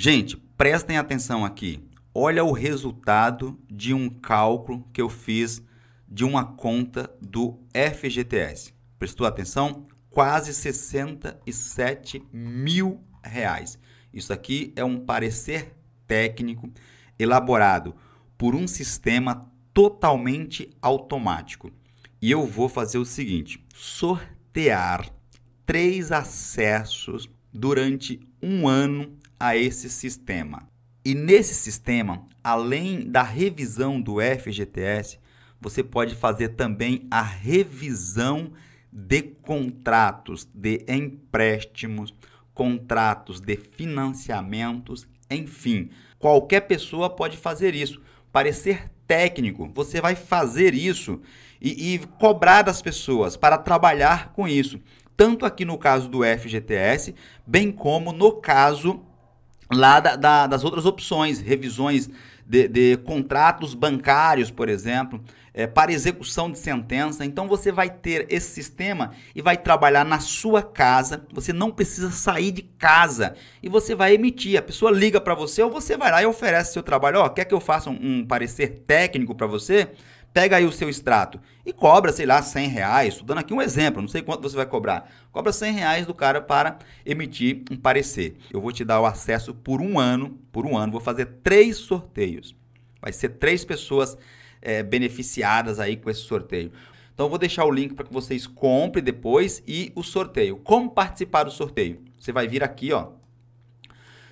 Gente, prestem atenção aqui. Olha o resultado de um cálculo que eu fiz de uma conta do FGTS. Prestou atenção? Quase 67 mil reais. Isso aqui é um parecer técnico elaborado por um sistema totalmente automático. E eu vou fazer o seguinte: sortear três acessos durante um ano a esse sistema. E nesse sistema, além da revisão do FGTS, você pode fazer também a revisão de contratos de empréstimos, contratos de financiamentos, enfim. Qualquer pessoa pode fazer isso. Parecer técnico, você vai fazer isso e, e cobrar das pessoas para trabalhar com isso. Tanto aqui no caso do FGTS, bem como no caso lá da, da, das outras opções, revisões de, de, contratos bancários, por exemplo, é, para execução de sentença. Então você vai ter esse sistema e vai trabalhar na sua casa. Você não precisa sair de casa e você vai emitir. A pessoa liga para você ou você vai lá e oferece seu trabalho. Ó, quer que eu faça um, um parecer técnico para você? Pega aí o seu extrato e cobra, sei lá, 100 reais. Estou dando aqui um exemplo, não sei quanto você vai cobrar. Cobra 100 reais do cara para emitir um parecer. Eu vou te dar o acesso por um ano, por um ano, vou fazer três sorteios. Vai ser três pessoas é, beneficiadas aí com esse sorteio. Então eu vou deixar o link para que vocês comprem depois e o sorteio. Como participar do sorteio? Você vai vir aqui, ó,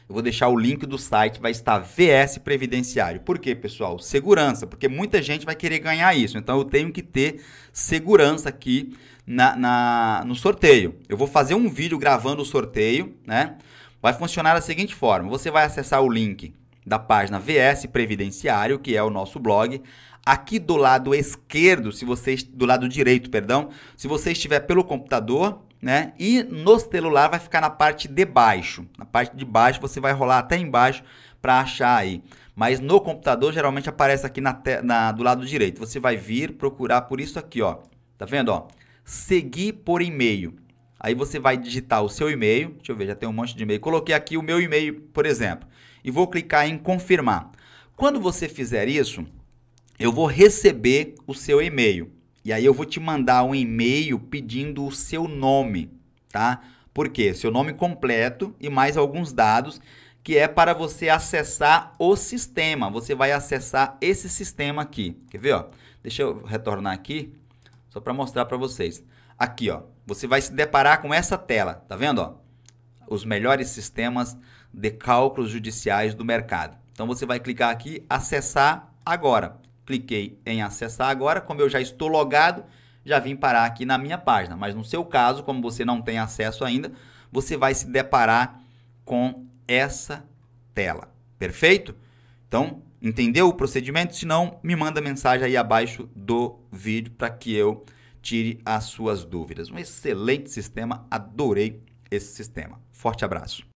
eu vou deixar o link do site, vai estar VS Previdenciário. Por quê, pessoal? Segurança, porque muita gente vai querer ganhar isso. Então eu tenho que ter segurança aqui na, na no sorteio. Eu vou fazer um vídeo gravando o sorteio, né? Vai funcionar da seguinte forma: você vai acessar o link da página VS Previdenciário, que é o nosso blog. Aqui do lado esquerdo, se você do lado direito, perdão, se você estiver pelo computador, né? E no celular vai ficar na parte de baixo. Na parte de baixo você vai rolar até embaixo para achar aí. Mas no computador geralmente aparece aqui na, na, do lado direito. Você vai vir procurar por isso aqui, ó. Tá vendo, ó? Seguir por e-mail. Aí você vai digitar o seu e-mail. Deixa eu ver, já tem um monte de e-mail. Coloquei aqui o meu e-mail, por exemplo. E vou clicar em confirmar. Quando você fizer isso, eu vou receber o seu e-mail. E aí eu vou te mandar um e-mail pedindo o seu nome, tá? Por quê? Seu nome completo e mais alguns dados que é para você acessar o sistema. Você vai acessar esse sistema aqui. Quer ver, ó? Deixa eu retornar aqui só para mostrar para vocês. Aqui, ó. Você vai se deparar com essa tela, tá vendo, ó? Os melhores sistemas de cálculos judiciais do mercado. Então você vai clicar aqui acessar agora cliquei em acessar agora, como eu já estou logado, já vim parar aqui na minha página. Mas no seu caso, como você não tem acesso ainda, você vai se deparar com essa tela. Perfeito? Então, entendeu o procedimento? Se não, me manda mensagem aí abaixo do vídeo para que eu tire as suas dúvidas. Um excelente sistema, adorei esse sistema. Forte abraço.